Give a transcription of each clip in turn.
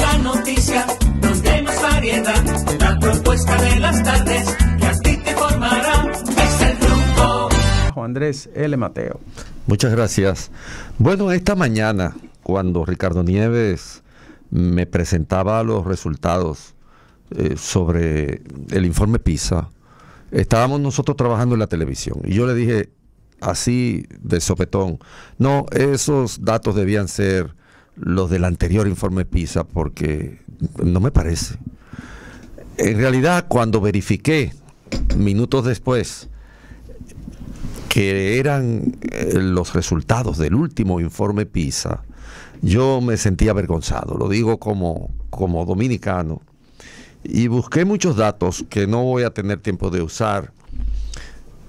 la noticia, propuesta de las tardes que Juan Andrés L. Mateo. Muchas gracias. Bueno, esta mañana, cuando Ricardo Nieves me presentaba los resultados eh, sobre el informe PISA, estábamos nosotros trabajando en la televisión y yo le dije así de sopetón, no, esos datos debían ser los del anterior informe PISA porque no me parece. En realidad, cuando verifiqué minutos después que eran eh, los resultados del último informe PISA, yo me sentí avergonzado, lo digo como, como dominicano, y busqué muchos datos que no voy a tener tiempo de usar,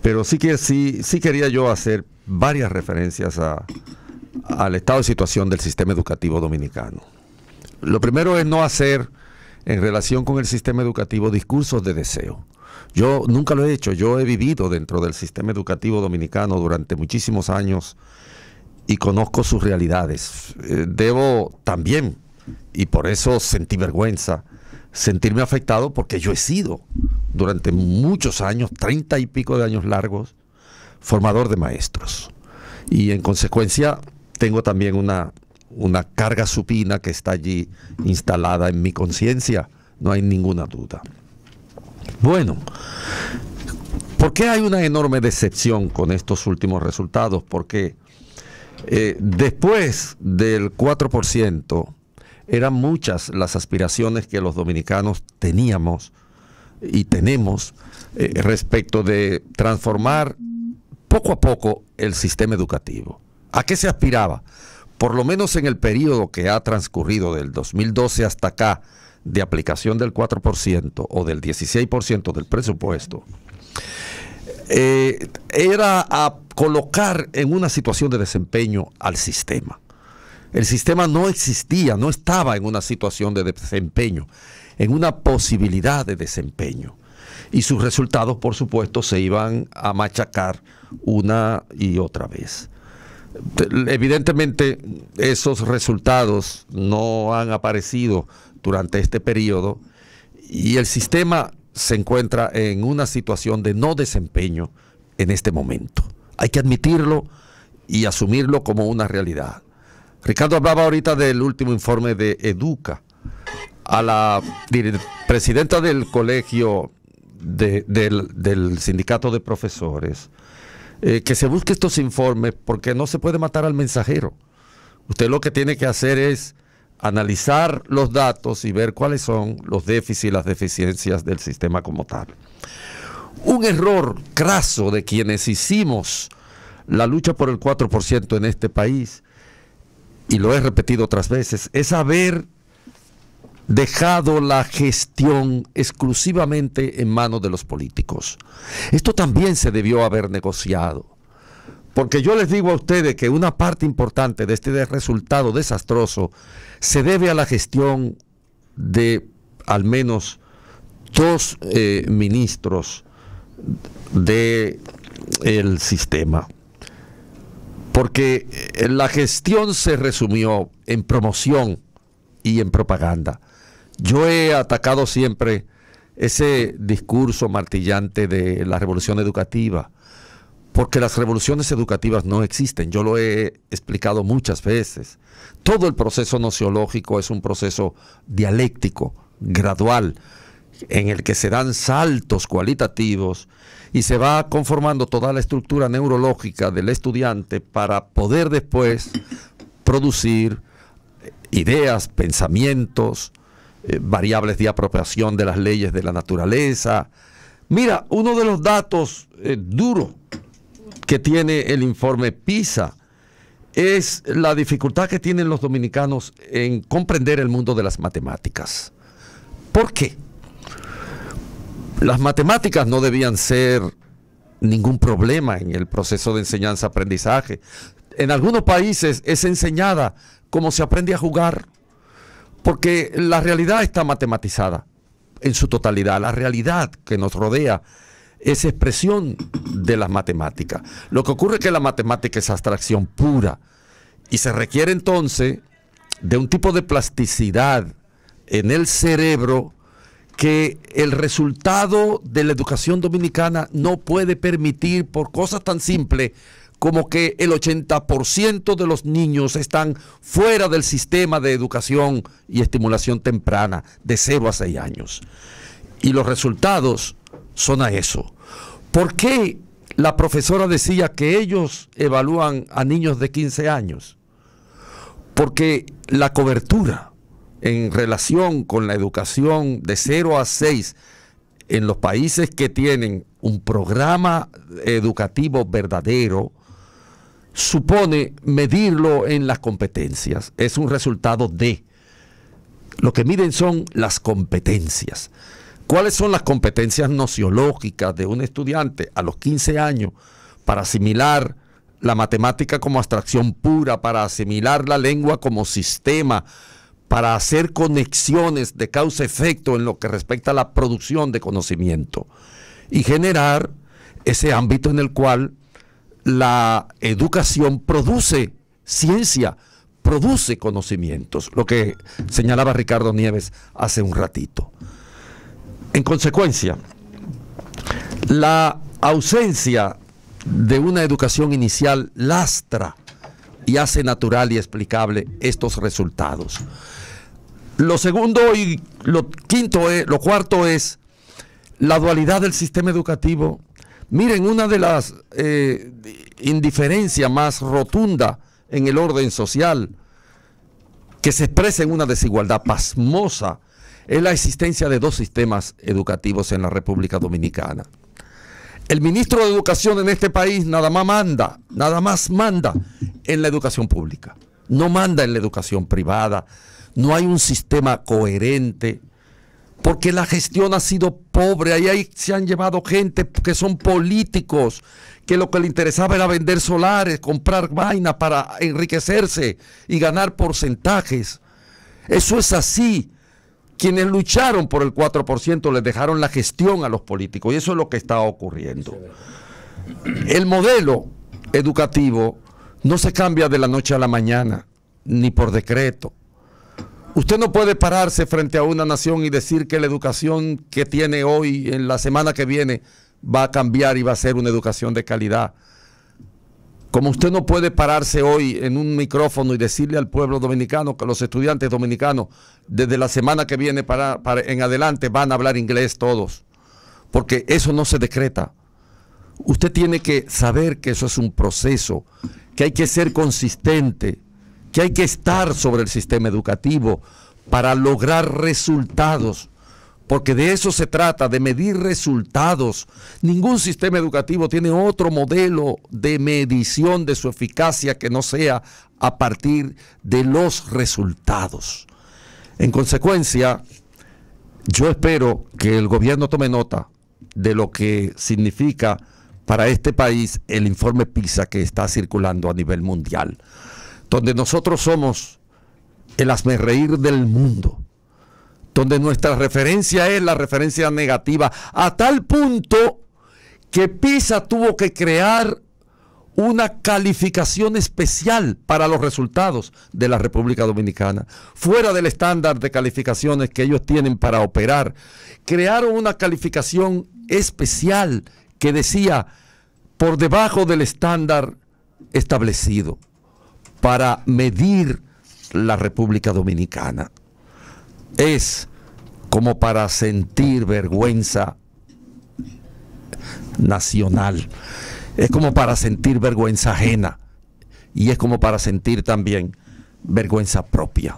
pero sí que sí, sí quería yo hacer varias referencias a, al estado de situación del sistema educativo dominicano. Lo primero es no hacer en relación con el sistema educativo discursos de deseo. Yo nunca lo he hecho, yo he vivido dentro del sistema educativo dominicano durante muchísimos años y conozco sus realidades. Eh, debo también, y por eso sentí vergüenza, sentirme afectado porque yo he sido durante muchos años, treinta y pico de años largos, formador de maestros. Y en consecuencia tengo también una, una carga supina que está allí instalada en mi conciencia, no hay ninguna duda. Bueno, ¿por qué hay una enorme decepción con estos últimos resultados? Porque eh, después del 4%, eran muchas las aspiraciones que los dominicanos teníamos y tenemos eh, respecto de transformar poco a poco el sistema educativo. ¿A qué se aspiraba? Por lo menos en el periodo que ha transcurrido del 2012 hasta acá, de aplicación del 4% o del 16% del presupuesto, eh, era a colocar en una situación de desempeño al sistema. El sistema no existía, no estaba en una situación de desempeño, en una posibilidad de desempeño. Y sus resultados, por supuesto, se iban a machacar una y otra vez. Evidentemente, esos resultados no han aparecido durante este periodo y el sistema se encuentra en una situación de no desempeño en este momento. Hay que admitirlo y asumirlo como una realidad. Ricardo hablaba ahorita del último informe de Educa. A la presidenta del colegio del sindicato de profesores, eh, que se busque estos informes porque no se puede matar al mensajero. Usted lo que tiene que hacer es analizar los datos y ver cuáles son los déficits y las deficiencias del sistema como tal. Un error craso de quienes hicimos la lucha por el 4% en este país, y lo he repetido otras veces, es saber dejado la gestión exclusivamente en manos de los políticos. Esto también se debió haber negociado. Porque yo les digo a ustedes que una parte importante de este resultado desastroso se debe a la gestión de al menos dos eh, ministros del el sistema. Porque eh, la gestión se resumió en promoción y en propaganda. Yo he atacado siempre ese discurso martillante de la revolución educativa, porque las revoluciones educativas no existen, yo lo he explicado muchas veces. Todo el proceso nociológico es un proceso dialéctico, gradual, en el que se dan saltos cualitativos y se va conformando toda la estructura neurológica del estudiante para poder después producir ideas, pensamientos, eh, variables de apropiación de las leyes de la naturaleza. Mira, uno de los datos eh, duros que tiene el informe PISA es la dificultad que tienen los dominicanos en comprender el mundo de las matemáticas. ¿Por qué? Las matemáticas no debían ser ningún problema en el proceso de enseñanza-aprendizaje. En algunos países es enseñada como se aprende a jugar. Porque la realidad está matematizada en su totalidad. La realidad que nos rodea es expresión de las matemáticas. Lo que ocurre es que la matemática es abstracción pura y se requiere entonces de un tipo de plasticidad en el cerebro que el resultado de la educación dominicana no puede permitir por cosas tan simples como que el 80% de los niños están fuera del sistema de educación y estimulación temprana de 0 a 6 años. Y los resultados son a eso. ¿Por qué la profesora decía que ellos evalúan a niños de 15 años? Porque la cobertura en relación con la educación de 0 a 6 en los países que tienen un programa educativo verdadero, supone medirlo en las competencias. Es un resultado de. Lo que miden son las competencias. ¿Cuáles son las competencias nociológicas de un estudiante a los 15 años para asimilar la matemática como abstracción pura, para asimilar la lengua como sistema, para hacer conexiones de causa-efecto en lo que respecta a la producción de conocimiento y generar ese ámbito en el cual la educación produce ciencia, produce conocimientos, lo que señalaba Ricardo Nieves hace un ratito. En consecuencia, la ausencia de una educación inicial lastra y hace natural y explicable estos resultados. Lo segundo y lo quinto e, lo cuarto es la dualidad del sistema educativo Miren, una de las eh, indiferencias más rotunda en el orden social que se expresa en una desigualdad pasmosa es la existencia de dos sistemas educativos en la República Dominicana. El ministro de Educación en este país nada más manda, nada más manda en la educación pública. No manda en la educación privada. No hay un sistema coherente, porque la gestión ha sido pobre. Ahí, se han llevado gente que son políticos, que lo que le interesaba era vender solares, comprar vaina para enriquecerse y ganar porcentajes. Eso es así. Quienes lucharon por el 4% les dejaron la gestión a los políticos y eso es lo que está ocurriendo. El modelo educativo no se cambia de la noche a la mañana, ni por decreto, Usted no puede pararse frente a una nación y decir que la educación que tiene hoy, en la semana que viene, va a cambiar y va a ser una educación de calidad. Como usted no puede pararse hoy en un micrófono y decirle al pueblo dominicano que los estudiantes dominicanos desde la semana que viene en adelante van a hablar inglés todos, porque eso no se decreta. Usted tiene que saber que eso es un proceso, que hay que ser consistente, que hay que estar sobre el sistema educativo para lograr resultados, porque de eso se trata, de medir resultados. Ningún sistema educativo tiene otro modelo de medición de su eficacia que no sea a partir de los resultados. En consecuencia, yo espero que el gobierno tome nota de lo que significa para este país el informe PISA que está circulando a nivel mundial donde nosotros somos el reír del mundo, donde nuestra referencia es la referencia negativa, a tal punto que PISA tuvo que crear una calificación especial para los resultados de la República Dominicana, fuera del estándar de calificaciones que ellos tienen para operar. Crearon una calificación especial que decía por debajo del estándar establecido para medir la República Dominicana. Es como para sentir vergüenza nacional. Es como para sentir vergüenza ajena. Y es como para sentir también vergüenza propia.